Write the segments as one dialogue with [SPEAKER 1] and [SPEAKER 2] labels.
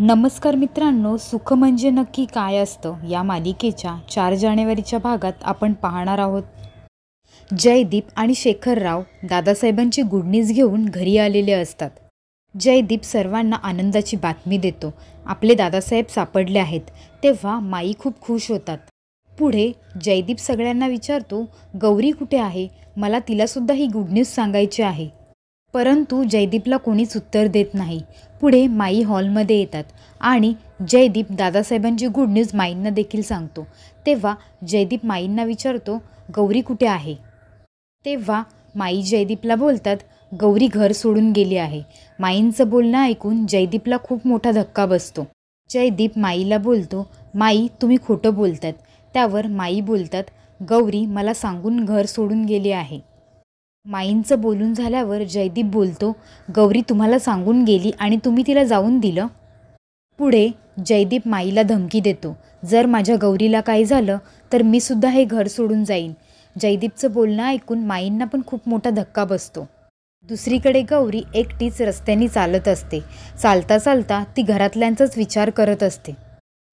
[SPEAKER 1] नमस्कार मित्रांनो सुख म्हणजे नक्की काय असतं या मालिकेच्या चार जानेवारीच्या भागात आपण पाहणार आहोत जयदीप आणि शेखरराव दादासाहेबांची गुड घेऊन घरी आलेले असतात जयदीप सर्वांना आनंदाची बातमी देतो आपले दादासाहेब सापडले आहेत तेव्हा माई खूप खुश होतात पुढे जयदीप सगळ्यांना विचारतो गौरी कुठे आहे मला तिलासुद्धा ही गुड सांगायची आहे परंतु जयदीपला कोणीच उत्तर देत नाही पुढे माई हॉलमध्ये येतात आणि जयदीप दादासाहेबांची गुड न्यूज माईंना देखील सांगतो तेव्हा जयदीप माईंना विचारतो गौरी कुठे आहे तेव्हा माई जयदीपला बोलतात गौरी घर सोडून गेली आहे माईंचं बोलणं ऐकून जयदीपला खूप मोठा धक्का बसतो जयदीप माईला बोलतो माई तुम्ही खोटं बोलतात त्यावर माई बोलतात गौरी मला सांगून घर सोडून गेली आहे माईंचं बोलून झाल्यावर जयदीप बोलतो गौरी तुम्हाला सांगून गेली आणि तुम्ही तिला जाऊन दिलं पुढे जयदीप माईला धमकी देतो जर माझ्या गौरीला काय झालं तर मी सुद्धा हे घर सोडून जाईन जयदीपचं बोलणं ऐकून माईंना पण खूप मोठा धक्का बसतो दुसरीकडे गौरी एकटीच रस्त्याने चालत असते चालता चालता ती घरातल्यांचाच विचार करत असते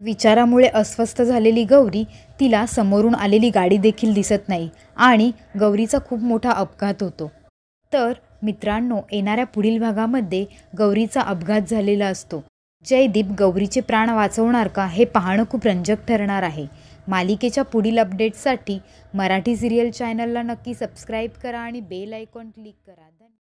[SPEAKER 1] विचारामुळे अस्वस्थ झालेली गौरी तिला समोरून आलेली गाडी देखील दिसत नाही आणि गौरीचा खूप मोठा अपघात होतो तर मित्रांनो येणाऱ्या पुढील भागामध्ये गौरीचा अपघात झालेला असतो जयदीप गौरीचे प्राण वाचवणार का हे पाहणं खूप रंजक ठरणार आहे मालिकेच्या पुढील अपडेट्ससाठी मराठी सिरियल चॅनलला नक्की सबस्क्राईब करा आणि बेल आयकॉन क्लिक करा